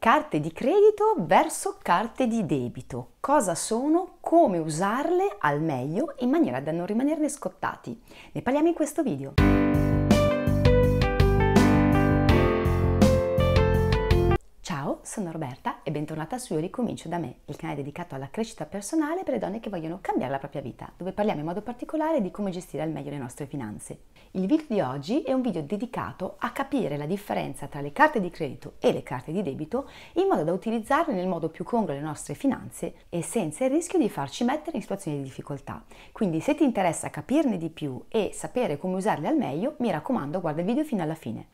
carte di credito verso carte di debito. Cosa sono, come usarle al meglio in maniera da non rimanerne scottati. Ne parliamo in questo video. sono Roberta e bentornata su Io Ricomincio da me, il canale dedicato alla crescita personale per le donne che vogliono cambiare la propria vita, dove parliamo in modo particolare di come gestire al meglio le nostre finanze. Il video di oggi è un video dedicato a capire la differenza tra le carte di credito e le carte di debito in modo da utilizzarle nel modo più congruo alle nostre finanze e senza il rischio di farci mettere in situazioni di difficoltà. Quindi se ti interessa capirne di più e sapere come usarle al meglio, mi raccomando guarda il video fino alla fine.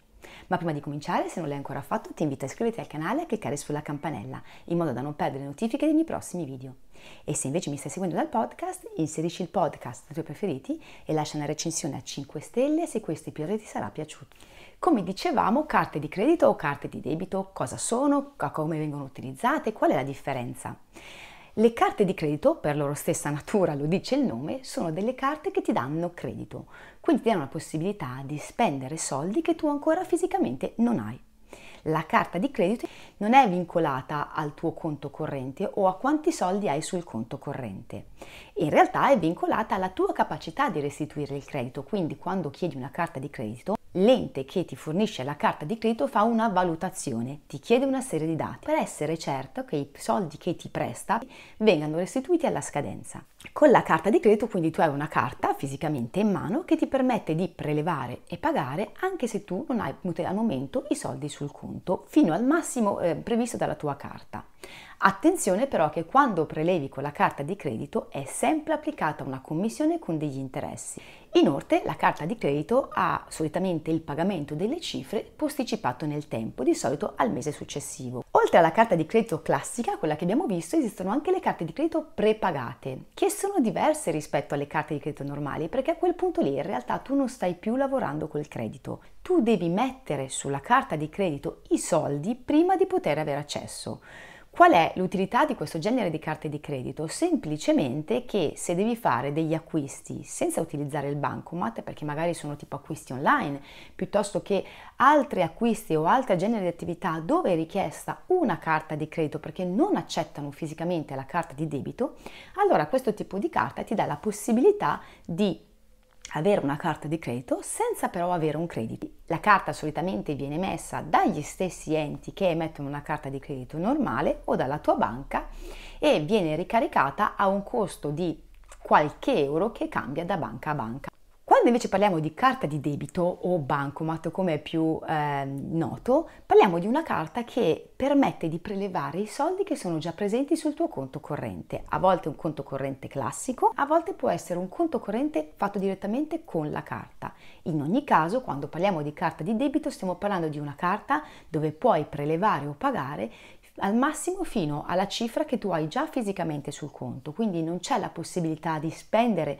Ma prima di cominciare, se non l'hai ancora fatto, ti invito a iscriverti al canale e a cliccare sulla campanella, in modo da non perdere le notifiche dei miei prossimi video. E se invece mi stai seguendo dal podcast, inserisci il podcast tra i tuoi preferiti e lascia una recensione a 5 stelle se questo episodio ti sarà piaciuto. Come dicevamo, carte di credito o carte di debito, cosa sono, come vengono utilizzate, qual è la differenza? Le carte di credito, per loro stessa natura lo dice il nome, sono delle carte che ti danno credito, quindi ti danno la possibilità di spendere soldi che tu ancora fisicamente non hai. La carta di credito non è vincolata al tuo conto corrente o a quanti soldi hai sul conto corrente. In realtà è vincolata alla tua capacità di restituire il credito, quindi quando chiedi una carta di credito l'ente che ti fornisce la carta di credito fa una valutazione, ti chiede una serie di dati per essere certo che i soldi che ti presta vengano restituiti alla scadenza. Con la carta di credito quindi tu hai una carta fisicamente in mano che ti permette di prelevare e pagare anche se tu non hai al momento i soldi sul conto, fino al massimo eh, previsto dalla tua carta. Attenzione però che quando prelevi con la carta di credito è sempre applicata una commissione con degli interessi. Inoltre la carta di credito ha solitamente il pagamento delle cifre posticipato nel tempo, di solito al mese successivo. Oltre alla carta di credito classica, quella che abbiamo visto, esistono anche le carte di credito prepagate, che sono diverse rispetto alle carte di credito normali normali perché a quel punto lì in realtà tu non stai più lavorando col credito. Tu devi mettere sulla carta di credito i soldi prima di poter avere accesso. Qual è l'utilità di questo genere di carte di credito? Semplicemente che se devi fare degli acquisti senza utilizzare il bancomat, perché magari sono tipo acquisti online, piuttosto che altri acquisti o altri generi di attività dove è richiesta una carta di credito perché non accettano fisicamente la carta di debito, allora questo tipo di carta ti dà la possibilità di avere una carta di credito senza però avere un credito. La carta solitamente viene emessa dagli stessi enti che emettono una carta di credito normale o dalla tua banca e viene ricaricata a un costo di qualche euro che cambia da banca a banca. Quando invece parliamo di carta di debito o bancomat come è più eh, noto, parliamo di una carta che permette di prelevare i soldi che sono già presenti sul tuo conto corrente. A volte un conto corrente classico, a volte può essere un conto corrente fatto direttamente con la carta. In ogni caso, quando parliamo di carta di debito, stiamo parlando di una carta dove puoi prelevare o pagare al massimo fino alla cifra che tu hai già fisicamente sul conto, quindi non c'è la possibilità di spendere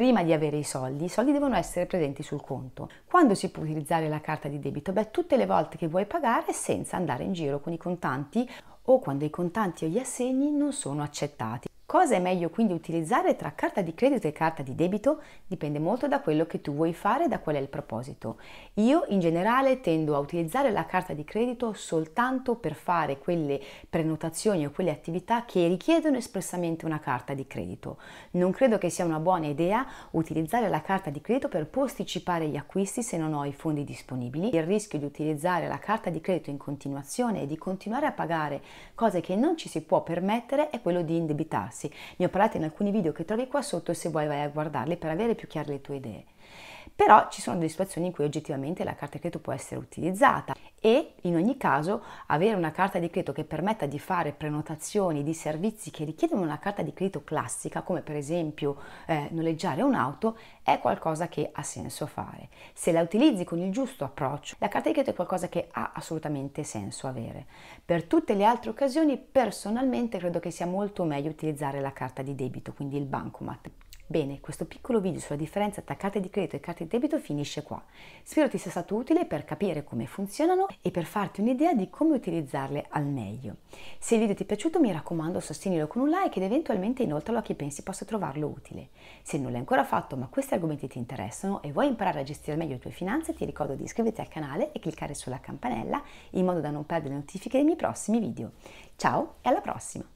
prima di avere i soldi, i soldi devono essere presenti sul conto. Quando si può utilizzare la carta di debito? Beh, tutte le volte che vuoi pagare senza andare in giro con i contanti o quando i contanti o gli assegni non sono accettati. Cosa è meglio quindi utilizzare tra carta di credito e carta di debito dipende molto da quello che tu vuoi fare e da qual è il proposito. Io in generale tendo a utilizzare la carta di credito soltanto per fare quelle prenotazioni o quelle attività che richiedono espressamente una carta di credito. Non credo che sia una buona idea utilizzare la carta di credito per posticipare gli acquisti se non ho i fondi disponibili. Il rischio di utilizzare la carta di credito in continuazione e di continuare a pagare cose che non ci si può permettere è quello di indebitarsi passi. Ne ho parlato in alcuni video che trovi qua sotto se vuoi vai a guardarli per avere più chiare le tue idee. Però ci sono delle situazioni in cui oggettivamente la carta di credito può essere utilizzata. In ogni caso, avere una carta di credito che permetta di fare prenotazioni di servizi che richiedono una carta di credito classica, come per esempio eh, noleggiare un'auto, è qualcosa che ha senso fare. Se la utilizzi con il giusto approccio, la carta di credito è qualcosa che ha assolutamente senso avere. Per tutte le altre occasioni, personalmente credo che sia molto meglio utilizzare la carta di debito, quindi il bancomat. Bene, questo piccolo video sulla differenza tra carte di credito e carte di debito finisce qua. Spero ti sia stato utile per capire come funzionano e per farti un'idea di come utilizzarle al meglio. Se il video ti è piaciuto mi raccomando sostienilo con un like ed eventualmente inoltralo a chi pensi possa trovarlo utile. Se non l'hai ancora fatto ma questi argomenti ti interessano e vuoi imparare a gestire meglio le tue finanze ti ricordo di iscriverti al canale e cliccare sulla campanella in modo da non perdere le notifiche dei miei prossimi video. Ciao e alla prossima!